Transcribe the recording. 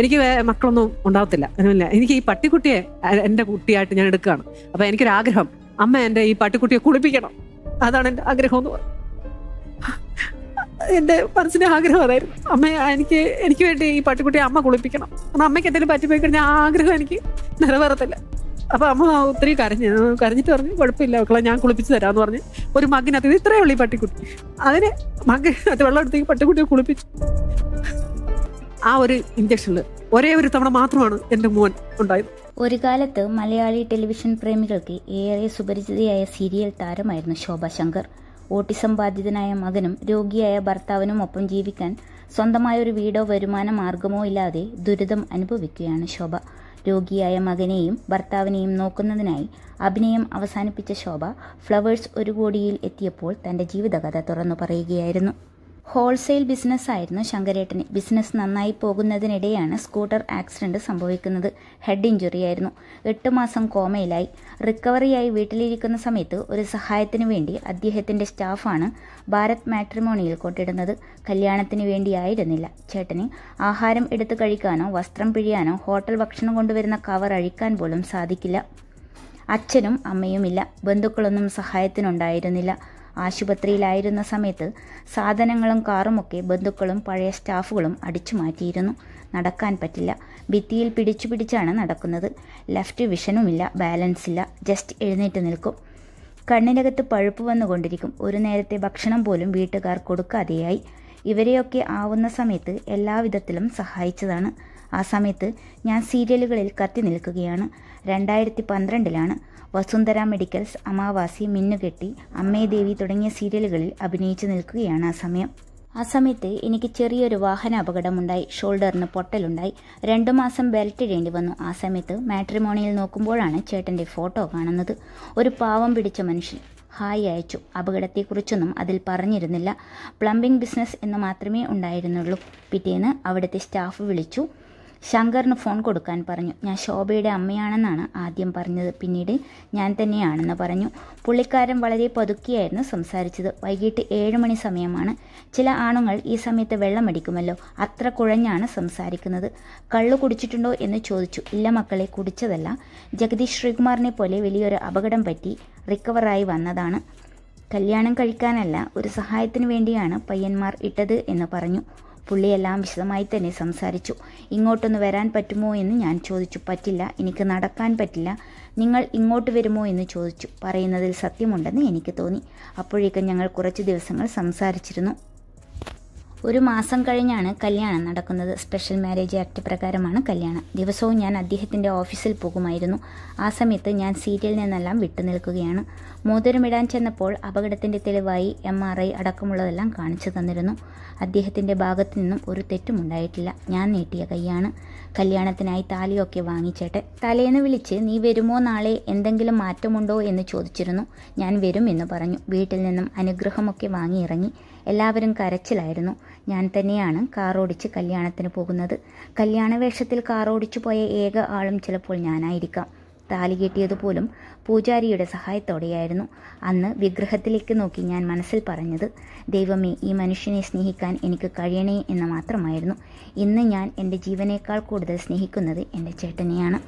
എനിക്ക് മക്കളൊന്നും ഉണ്ടാവത്തില്ല എനിക്ക് ഈ പട്ടിക്കുട്ടിയെ എൻ്റെ കുട്ടിയായിട്ട് ഞാൻ എടുക്കുകയാണ് അപ്പൊ എനിക്കൊരാഗ്രഹം അമ്മ എൻ്റെ ഈ പട്ടിക്കുട്ടിയെ കുളിപ്പിക്കണം അതാണ് എൻ്റെ ആഗ്രഹം എന്ന് പറഞ്ഞു എൻ്റെ മനസ്സിൻ്റെ ആഗ്രഹം അതായിരുന്നു അമ്മ എനിക്ക് എനിക്ക് വേണ്ടി ഈ പട്ടിക്കുട്ടിയെ അമ്മ കുളിപ്പിക്കണം കാരണം അമ്മയ്ക്ക് എന്തെങ്കിലും പറ്റിപ്പോയി കഴിഞ്ഞാൽ ആ ആഗ്രഹം എനിക്ക് നിറവേറത്തില്ല അപ്പോൾ അമ്മ ഒത്തിരി കരഞ്ഞു കരഞ്ഞിട്ട് പറഞ്ഞു കുഴപ്പമില്ല മക്കളെ ഞാൻ കുളിപ്പിച്ച് തരാമെന്ന് പറഞ്ഞ് ഒരു മകനകത്ത് ഇത്രയേ ഉള്ളൂ ഈ പട്ടിക്കുട്ടി അതിന് അത് വെള്ളം എടുത്തേക്ക് പട്ടിക്കുട്ടിയെ കുളിപ്പിച്ചു ആ ഒരു ഇഞ്ചക്ഷനിൽ ഒരേ ഒരു തവണ മാത്രമാണ് എൻ്റെ മോൻ ഉണ്ടായത് ഒരു കാലത്ത് മലയാളി ടെലിവിഷൻ പ്രേമികൾക്ക് ഏറെ സുപരിചിതയായ സീരിയൽ താരമായിരുന്നു ശോഭ ശങ്കർ ഓട്ടിസം ബാധിതനായ മകനും രോഗിയായ ഭർത്താവിനും ഒപ്പം ജീവിക്കാൻ സ്വന്തമായ ഒരു വീടോ വരുമാന മാർഗമോ ഇല്ലാതെ ദുരിതം അനുഭവിക്കുകയാണ് ശോഭ രോഗിയായ മകനെയും ഭർത്താവിനെയും നോക്കുന്നതിനായി അഭിനയം അവസാനിപ്പിച്ച ശോഭ ഫ്ലവേഴ്സ് ഒരു കോടിയിൽ എത്തിയപ്പോൾ തന്റെ ജീവിതകഥ തുറന്നു പറയുകയായിരുന്നു ഹോൾസെയിൽ ബിസിനസ് ആയിരുന്നു ശങ്കരേട്ടന് ബിസിനസ് നന്നായി പോകുന്നതിനിടെയാണ് സ്കൂട്ടർ ആക്സിഡന്റ് സംഭവിക്കുന്നത് ഹെഡ് ഇഞ്ചുറി ആയിരുന്നു എട്ട് മാസം കോമയിലായി റിക്കവറിയായി വീട്ടിലിരിക്കുന്ന സമയത്ത് ഒരു സഹായത്തിനു വേണ്ടി അദ്ദേഹത്തിന്റെ സ്റ്റാഫാണ് ഭാരത് മാട്രിമോണിയിൽ കൊണ്ടിടുന്നത് കല്യാണത്തിന് വേണ്ടിയായിരുന്നില്ല ചേട്ടന് ആഹാരം എടുത്തു കഴിക്കാനോ വസ്ത്രം പിഴിയാനോ ഹോട്ടൽ ഭക്ഷണം കൊണ്ടുവരുന്ന കവർ അഴിക്കാൻ പോലും സാധിക്കില്ല അച്ഛനും അമ്മയുമില്ല ബന്ധുക്കളൊന്നും സഹായത്തിനുണ്ടായിരുന്നില്ല ആശുപത്രിയിലായിരുന്ന സമയത്ത് സാധനങ്ങളും കാറുമൊക്കെ ബന്ധുക്കളും പഴയ സ്റ്റാഫുകളും അടിച്ചു മാറ്റിയിരുന്നു നടക്കാൻ പറ്റില്ല ഭിത്തിയിൽ പിടിച്ചു പിടിച്ചാണ് നടക്കുന്നത് ലെഫ്റ്റ് വിഷനുമില്ല ബാലൻസ് ഇല്ല ജസ്റ്റ് എഴുന്നേറ്റ് നിൽക്കും കണ്ണിനകത്ത് പഴുപ്പ് വന്നുകൊണ്ടിരിക്കും ഒരു നേരത്തെ ഭക്ഷണം പോലും വീട്ടുകാർ കൊടുക്കാതെയായി ഇവരെയൊക്കെ ആവുന്ന സമയത്ത് എല്ലാവിധത്തിലും സഹായിച്ചതാണ് ആ സമയത്ത് ഞാൻ സീരിയലുകളിൽ കത്തി നിൽക്കുകയാണ് രണ്ടായിരത്തി പന്ത്രണ്ടിലാണ് വസുന്ധര മെഡിക്കൽസ് അമാവാസി മിന്നുകെട്ടി അമ്മേ ദേവി തുടങ്ങിയ സീരിയലുകളിൽ അഭിനയിച്ചു നിൽക്കുകയാണ് ആ സമയം ആ സമയത്ത് എനിക്ക് ചെറിയൊരു വാഹന അപകടമുണ്ടായി ഷോൾഡറിന് പൊട്ടലുണ്ടായി രണ്ടു മാസം ബെൽറ്റ് ഇടേണ്ടി വന്നു ആ സമയത്ത് മാട്രിമോണിയിൽ നോക്കുമ്പോഴാണ് ചേട്ടൻ്റെ ഫോട്ടോ കാണുന്നത് ഒരു പാവം പിടിച്ച മനുഷ്യൻ ഹായ് അയച്ചു അപകടത്തെക്കുറിച്ചൊന്നും അതിൽ പറഞ്ഞിരുന്നില്ല പ്ലംബിംഗ് ബിസിനസ് എന്ന് മാത്രമേ ഉണ്ടായിരുന്നുള്ളൂ പിറ്റേന്ന് അവിടുത്തെ സ്റ്റാഫ് വിളിച്ചു ശങ്കറിന് ഫോൺ കൊടുക്കാൻ പറഞ്ഞു ഞാൻ ശോഭയുടെ അമ്മയാണെന്നാണ് ആദ്യം പറഞ്ഞത് പിന്നീട് ഞാൻ തന്നെയാണെന്ന് പറഞ്ഞു പുള്ളിക്കാരൻ വളരെ പതുക്കിയായിരുന്നു സംസാരിച്ചത് വൈകിട്ട് ഏഴ് മണി സമയമാണ് ചില ആണുങ്ങൾ ഈ സമയത്ത് വെള്ളമടിക്കുമല്ലോ അത്ര കുഴഞ്ഞാണ് സംസാരിക്കുന്നത് കള്ളു കുടിച്ചിട്ടുണ്ടോ എന്ന് ചോദിച്ചു ഇല്ല മക്കളെ കുടിച്ചതല്ല ജഗദീഷ് ശ്രീകുമാറിനെ പോലെ വലിയൊരു അപകടം പറ്റി റിക്കവറായി വന്നതാണ് കല്യാണം കഴിക്കാനല്ല ഒരു സഹായത്തിന് വേണ്ടിയാണ് പയ്യന്മാർ ഇട്ടത് എന്ന് പറഞ്ഞു പുള്ളിയെല്ലാം വിശദമായി തന്നെ സംസാരിച്ചു ഇങ്ങോട്ടൊന്ന് വരാൻ പറ്റുമോ എന്ന് ഞാൻ ചോദിച്ചു പറ്റില്ല എനിക്ക് നടക്കാൻ പറ്റില്ല നിങ്ങൾ ഇങ്ങോട്ട് വരുമോ എന്ന് ചോദിച്ചു പറയുന്നതിൽ സത്യമുണ്ടെന്ന് എനിക്ക് തോന്നി അപ്പോഴേക്കും ഞങ്ങൾ കുറച്ച് ദിവസങ്ങൾ സംസാരിച്ചിരുന്നു ഒരു മാസം കഴിഞ്ഞാണ് കല്യാണം നടക്കുന്നത് സ്പെഷ്യൽ മാരേജ് ആക്ട് പ്രകാരമാണ് കല്യാണം ദിവസവും ഞാൻ അദ്ദേഹത്തിൻ്റെ ഓഫീസിൽ പോകുമായിരുന്നു ആ സമയത്ത് ഞാൻ സീറ്റിൽ നിന്നെല്ലാം നിൽക്കുകയാണ് മോതിരമിടാൻ ചെന്നപ്പോൾ അപകടത്തിൻ്റെ തെളിവായി എം ആർ ഐ അടക്കമുള്ളതെല്ലാം കാണിച്ചു തന്നിരുന്നു അദ്ദേഹത്തിൻ്റെ ഭാഗത്തു നിന്നും ഒരു തെറ്റും ഉണ്ടായിട്ടില്ല ഞാൻ നീട്ടിയ കൈയാണ് കല്യാണത്തിനായി താലിയൊക്കെ വാങ്ങിച്ചേട്ടെ തലേന്ന് വിളിച്ച് നീ വരുമോ നാളെ എന്തെങ്കിലും മാറ്റമുണ്ടോ എന്ന് ചോദിച്ചിരുന്നു ഞാൻ വരും എന്ന് പറഞ്ഞു വീട്ടിൽ നിന്നും അനുഗ്രഹമൊക്കെ വാങ്ങിയിറങ്ങി എല്ലാവരും കരച്ചിലായിരുന്നു ഞാൻ തന്നെയാണ് കാർ ഓടിച്ച് കല്യാണത്തിന് പോകുന്നത് കല്യാണ വേഷത്തിൽ കാർ ഓടിച്ചു പോയ ഏക ആളും ചിലപ്പോൾ ഞാനായിരിക്കാം താലി കെട്ടിയത് പൂജാരിയുടെ സഹായത്തോടെയായിരുന്നു അന്ന് വിഗ്രഹത്തിലേക്ക് നോക്കി ഞാൻ മനസ്സിൽ പറഞ്ഞത് ദൈവമേ ഈ മനുഷ്യനെ സ്നേഹിക്കാൻ എനിക്ക് കഴിയണേ എന്ന് മാത്രമായിരുന്നു ഇന്ന് ഞാൻ എൻ്റെ ജീവനേക്കാൾ കൂടുതൽ സ്നേഹിക്കുന്നത് എൻ്റെ ചേട്ടനെയാണ്